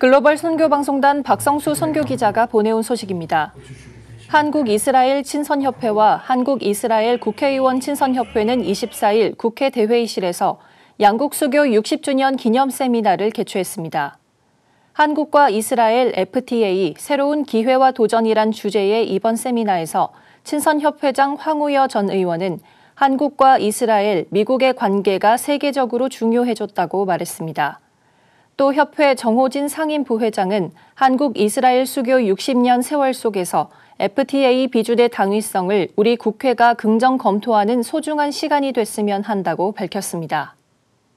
글로벌 선교방송단 박성수 선교기자가 보내온 소식입니다. 한국이스라엘 친선협회와 한국이스라엘 국회의원 친선협회는 24일 국회 대회의실에서 양국 수교 60주년 기념 세미나를 개최했습니다. 한국과 이스라엘 FTA 새로운 기회와 도전이란 주제의 이번 세미나에서 친선협회장 황우여 전 의원은 한국과 이스라엘, 미국의 관계가 세계적으로 중요해졌다고 말했습니다. 독도협회 정호진 상임 부회장은 한국이스라엘 수교 60년 세월 속에서 FTA 비주대 당위성을 우리 국회가 긍정 검토하는 소중한 시간이 됐으면 한다고 밝혔습니다.